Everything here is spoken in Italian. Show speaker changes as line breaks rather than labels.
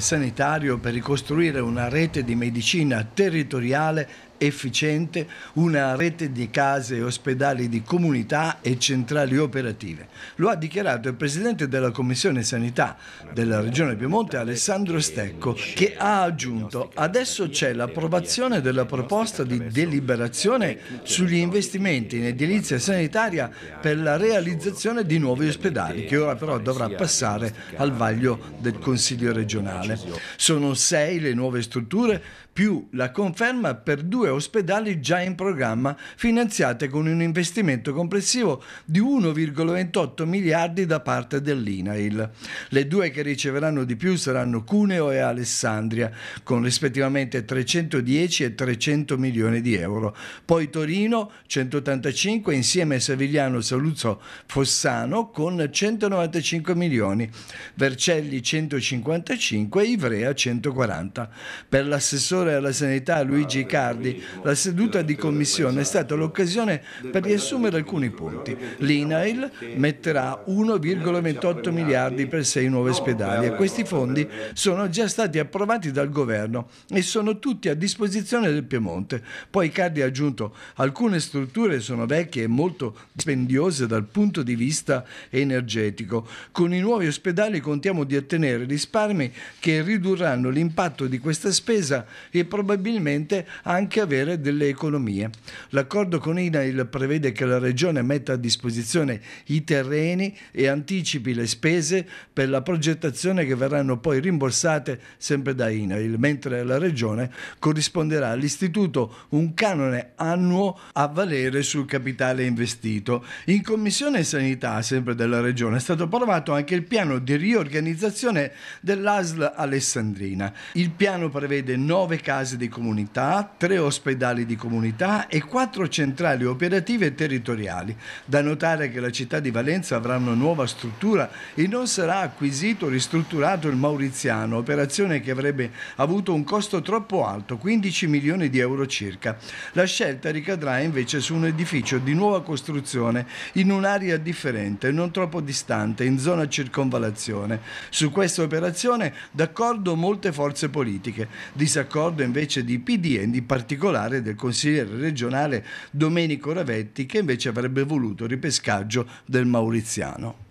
sanitario per ricostruire una rete di medicina territoriale efficiente una rete di case e ospedali di comunità e centrali operative. Lo ha dichiarato il presidente della Commissione Sanità della Regione Piemonte, Alessandro Stecco, che ha aggiunto adesso c'è l'approvazione della proposta di deliberazione sugli investimenti in edilizia sanitaria per la realizzazione di nuovi ospedali, che ora però dovrà passare al vaglio del Consiglio regionale. Sono sei le nuove strutture più la conferma per due ospedali già in programma, finanziate con un investimento complessivo di 1,28 miliardi da parte dell'INAIL. Le due che riceveranno di più saranno Cuneo e Alessandria, con rispettivamente 310 e 300 milioni di euro. Poi Torino, 185, insieme a Savigliano Saluzzo Fossano, con 195 milioni. Vercelli 155 e Ivrea 140. Per l'assessore alla sanità Luigi Cardi la seduta di commissione è stata l'occasione per riassumere alcuni punti. L'INAIL metterà 1,28 miliardi per sei nuovi ospedali e questi fondi sono già stati approvati dal governo e sono tutti a disposizione del Piemonte. Poi Cardi ha aggiunto alcune strutture sono vecchie e molto dispendiose dal punto di vista energetico. Con i nuovi ospedali contiamo di ottenere risparmi che ridurranno l'impatto di questa spesa e probabilmente anche avere delle economie. L'accordo con INAIL prevede che la Regione metta a disposizione i terreni e anticipi le spese per la progettazione che verranno poi rimborsate sempre da INAIL, mentre la Regione corrisponderà all'Istituto un canone annuo a valere sul capitale investito. In Commissione Sanità, sempre della Regione, è stato approvato anche il piano di riorganizzazione dell'ASL Alessandrina. Il piano prevede nove case di comunità, tre ospedali, ospedali di comunità e quattro centrali operative territoriali. Da notare che la città di Valenza avrà una nuova struttura e non sarà acquisito o ristrutturato il Mauriziano, operazione che avrebbe avuto un costo troppo alto, 15 milioni di euro circa. La scelta ricadrà invece su un edificio di nuova costruzione in un'area differente, non troppo distante, in zona circonvalazione. Su questa operazione d'accordo molte forze politiche, disaccordo invece di PD e in particolare circolare del consigliere regionale Domenico Ravetti che invece avrebbe voluto il ripescaggio del Mauriziano.